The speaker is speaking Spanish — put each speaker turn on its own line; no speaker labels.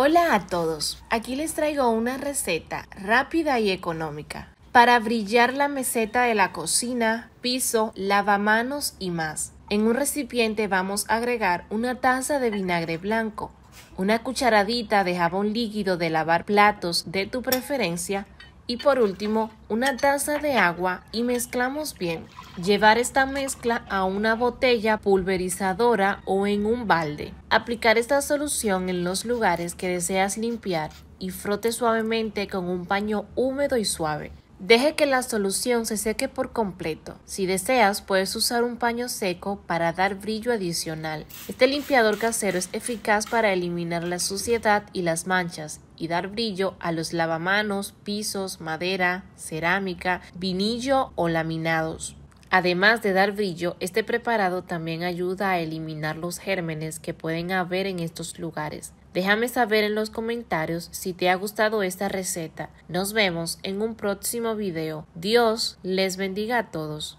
Hola a todos, aquí les traigo una receta rápida y económica para brillar la meseta de la cocina, piso, lavamanos y más. En un recipiente vamos a agregar una taza de vinagre blanco, una cucharadita de jabón líquido de lavar platos de tu preferencia, y por último una taza de agua y mezclamos bien. Llevar esta mezcla a una botella pulverizadora o en un balde. Aplicar esta solución en los lugares que deseas limpiar y frote suavemente con un paño húmedo y suave. Deje que la solución se seque por completo. Si deseas, puedes usar un paño seco para dar brillo adicional. Este limpiador casero es eficaz para eliminar la suciedad y las manchas y dar brillo a los lavamanos, pisos, madera, cerámica, vinillo o laminados. Además de dar brillo, este preparado también ayuda a eliminar los gérmenes que pueden haber en estos lugares. Déjame saber en los comentarios si te ha gustado esta receta. Nos vemos en un próximo video. Dios les bendiga a todos.